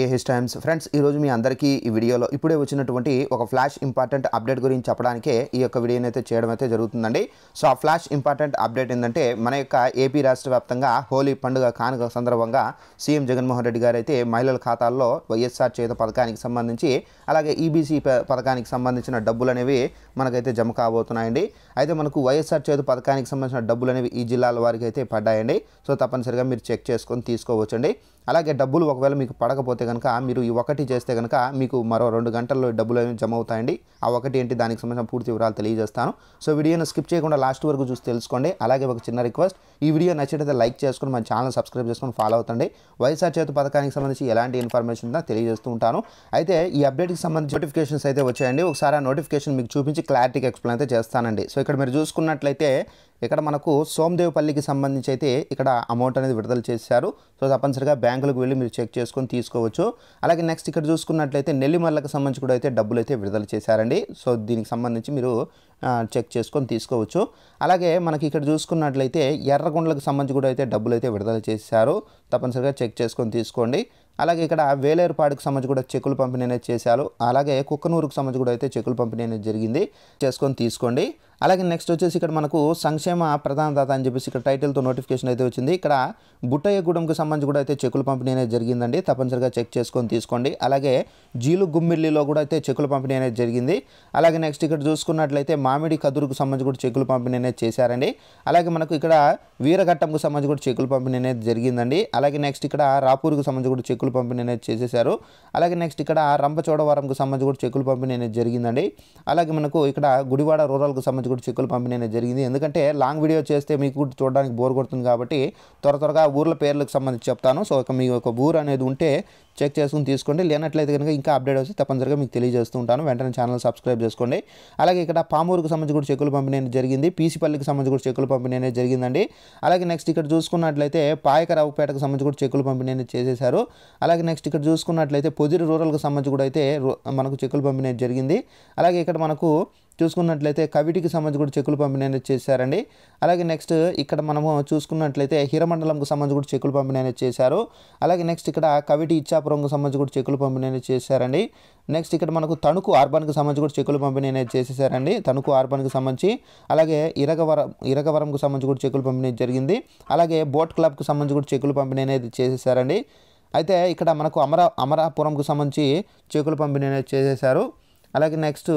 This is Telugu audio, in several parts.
ఏ హెచ్ టైమ్స్ ఫ్రెండ్స్ ఈరోజు మీ అందరికీ ఈ వీడియోలో ఇప్పుడే వచ్చినటువంటి ఒక ఫ్లాష్ ఇంపార్టెంట్ అప్డేట్ గురించి చెప్పడానికే ఈ యొక్క వీడియోని అయితే చేయడం అయితే జరుగుతుందండి సో ఆ ఫ్లాష్ ఇంపార్టెంట్ అప్డేట్ ఏంటంటే మన యొక్క ఏపీ రాష్ట్ర వ్యాప్తంగా హోలీ పండుగ కానుక సందర్భంగా సీఎం జగన్మోహన్ రెడ్డి గారు అయితే మహిళల ఖాతాల్లో వైఎస్ఆర్ చేత పథకానికి సంబంధించి అలాగే ఈబీసీ పథకానికి సంబంధించిన డబ్బులు అనేవి మనకైతే జమ కాబోతున్నాయండి అయితే మనకు వైఎస్ఆర్ చేత పథకానికి సంబంధించిన డబ్బులు అనేవి ఈ జిల్లాల వారికి అయితే పడ్డాయండి సో తప్పనిసరిగా మీరు చెక్ చేసుకొని తీసుకోవచ్చండి అలాగే డబ్బులు ఒకవేళ మీకు పడక కాకపోతే కనుక మీరు ఈ ఒకటి చేస్తే కనుక మీకు మరో రెండు గంటల్లో డబ్బులు జమ అవుతాయండి ఆ ఒకటి ఏంటి దానికి సంబంధించిన పూర్తి వివరాలు తెలియజేస్తాను సో వీడియోను స్కిప్ చేయకుండా లాస్ట్ వరకు చూసి తెలుసుకోండి అలాగే ఒక చిన్న రిక్వెస్ట్ ఈ వీడియో నచ్చినట్లయితే లైక్ చేసుకుని మన ఛానల్ సబ్స్క్రైబ్ చేసుకుని ఫాలో అవుతండి వైఎస్ఆర్ చేతి పథకానికి సంబంధించి ఎలాంటి ఇన్ఫర్మేషన్ ఉందో తెలియజేస్తూ ఉంటాను అయితే ఈ అప్డేట్కి సంబంధించి నోటిఫికేషన్స్ అయితే వచ్చాయండి ఒకసారి ఆ నోటిఫికేషన్ మీకు చూపించి క్లారిటీకి ఎక్స్ప్లెయిన్ అయితే చేస్తానండి సో ఇక్కడ మీరు చూసుకున్నట్లయితే ఇక్కడ మనకు సోమదేవపల్లికి సంబంధించి అయితే ఇక్కడ అమౌంట్ అనేది విడుదల చేశారు సో తప్పనిసరిగా బ్యాంకులకు వెళ్ళి మీరు చెక్ చేసుకొని తీసుకోవచ్చు అలాగే నెక్స్ట్ ఇక్కడ చూసుకున్నట్లయితే నెల్లిమల్లకు సంబంధించి కూడా అయితే డబ్బులు అయితే విడుదల చేశారండి సో దీనికి సంబంధించి మీరు చెక్ చేసుకొని తీసుకోవచ్చు అలాగే మనకి ఇక్కడ చూసుకున్నట్లయితే ఎర్రగొండలకు సంబంధించి కూడా అయితే డబ్బులు అయితే విడుదల చేశారు తప్పనిసరిగా చెక్ చేసుకొని తీసుకోండి అలాగే ఇక్కడ వేలేరుపాడుకు సంబంధించి కూడా చెక్కులు పంపిణీ అనేది చేశారు అలాగే కుక్కనూరుకు సంబంధించి కూడా అయితే చెక్కులు పంపిణీ అనేది జరిగింది చేసుకొని తీసుకోండి అలాగే నెక్స్ట్ వచ్చేసి ఇక్కడ మనకు సంక్షేమ ప్రధానదాత అని చెప్పేసి ఇక్కడ టైటిల్తో నోటిఫికేషన్ అయితే వచ్చింది ఇక్కడ బుట్టయ్యగూడెంకు సంబంధించి కూడా అయితే చెక్కులు పంపిణీ అనేది జరిగిందండి తప్పనిసరిగా చెక్ చేసుకొని తీసుకోండి అలాగే జీలు కూడా అయితే చెక్కుల పంపిణీ అనేది జరిగింది అలాగే నెక్స్ట్ ఇక్కడ చూసుకున్నట్లయితే మామిడి కదురుకు సంబంధించి కూడా చెక్కులు పంపిణీ అనేది చేశారండి అలాగే మనకు ఇక్కడ వీరఘట్టంకు సంబంధించి కూడా చెక్కులు పంపిణీ అనేది జరిగిందండి అలాగే నెక్స్ట్ ఇక్కడ రాపూర్కు సంబంధించి కూడా చెక్కులు పంపిణీ అనేది చేసేశారు అలాగే నెక్స్ట్ ఇక్కడ రంపచోడవరంకు సంబంధించి కూడా చెక్కులు పంపిణీ అనేది జరిగిందండి అలాగే మనకు ఇక్కడ గుడివాడ రూరల్కు సంబంధించి కూడా చెక్కులు పంపిణీ అనేది జరిగింది ఎందుకంటే లాంగ్ వీడియో చేస్తే మీకు చూడడానికి బోర్ కొడుతుంది కాబట్టి త్వర త్వరగా ఊర్ల పేర్లకు సంబంధించి చెప్తాను సో ఒక మీ యొక్క ఊరు అనేది ఉంటే చెక్ చేసుకుని తీసుకోండి లేనట్లయితే కనుక ఇంకా అప్డేట్ వస్తే తప్పనిసరిగా మీకు తెలియజేస్తూ ఉంటాను వెంటనే ఛానల్ సబ్స్క్రైబ్ చేసుకోండి అలాగే ఇక్కడ పామూరు కోరుకు సంబంధించి కూడా చెక్కులు పంపిణీ జరిగింది పీసీపల్లికి సంబంధించి కూడా చెక్కులు పంపిణీ అనేది జరిగిందండి అలాగే నెక్స్ట్ ఇక్కడ చూసుకున్నట్లయితే పాయకరావుపేటకు సంబంధించి కూడా చెక్కులు పంపిణీ అనేది చేసేశారు అలాగే నెక్స్ట్ ఇక్కడ చూసుకున్నట్లయితే పొదిరి రూరల్కి సంబంధించి కూడా అయితే మనకు చెక్కులు పంపిణీ జరిగింది అలాగే ఇక్కడ మనకు చూసుకున్నట్లయితే కవిటికి సంబంధించి కూడా చెక్కులు పంపిణీ అనేది చేశారండి అలాగే నెక్స్ట్ ఇక్కడ మనము చూసుకున్నట్లయితే హీరమండలంకు సంబంధించి కూడా చెక్కులు పంపిణీ అనేది చేశారు అలాగే నెక్స్ట్ ఇక్కడ కవిటి ఇచ్చాపురంకు సంబంధించి కూడా చెక్కులు పంపిణీ అనేది చేశారండి నెక్స్ట్ ఇక్కడ మనకు తణుకు ఆర్బన్కి సంబంధించి కూడా చెక్కులు పంపిణీ అనేది చేసేసారండి తణుకు ఆర్బన్కి సంబంధించి అలాగే ఇరగవరం ఇరగవరంకు సంబంధించి కూడా చెక్కులు పంపిణీ జరిగింది అలాగే బోట్ క్లబ్కు సంబంధించి కూడా చెక్కులు పంపిణీ అనేది చేసేసారండి అయితే ఇక్కడ మనకు అమరా అమరాపురంకు సంబంధించి చెక్కులు పంపిణీ అనేది చేసేసారు అలాగే నెక్స్ట్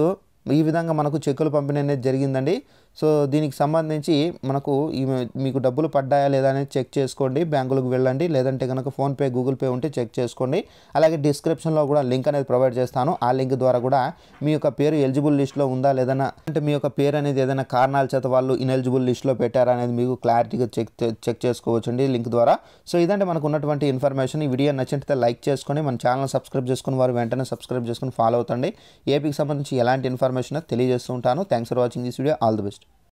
ఈ విధంగా మనకు చెక్కులు పంపిణీ అనేది జరిగిందండి సో దీనికి సంబంధించి మనకు మీకు డబ్బులు పడ్డాయా లేదా అనేది చెక్ చేసుకోండి బ్యాంకులకు వెళ్ళండి లేదంటే కనుక ఫోన్పే గూగుల్ పే ఉంటే చెక్ చేసుకోండి అలాగే డిస్క్రిప్షన్లో కూడా లింక్ అనేది ప్రొవైడ్ చేస్తాను ఆ లింక్ ద్వారా కూడా మీ యొక్క పేరు ఎలిజిబుల్ లిస్ట్లో ఉందా లేదన్నా అంటే మీ యొక్క పేరు అనేది ఏదైనా కారణాల చేత వాళ్ళు ఇనెలిజిబుల్ లిస్ట్లో పెట్టారా అనేది మీకు క్లారిటీగా చెక్ చెక్ చేసుకోవచ్చు అండి లింక్ ద్వారా సో ఇదంటే మనకు ఉన్నటువంటి ఇన్ఫర్మేషన్ ఈ వీడియో నచ్చినట్లయితే లైక్ చేసుకొని మన ఛానల్ సబ్స్క్రైబ్ చేసుకుని వారు వెంటనే సబ్స్క్రైబ్ చేసుకుని ఫాలో అవుతండి ఏపీకి సంబంధించి ఎలాంటి ఇన్ఫర్మేషన్ ఇన్ఫర్మేషన్ తెలియజేస్తూ ఉంటాను thanks for watching this video all the best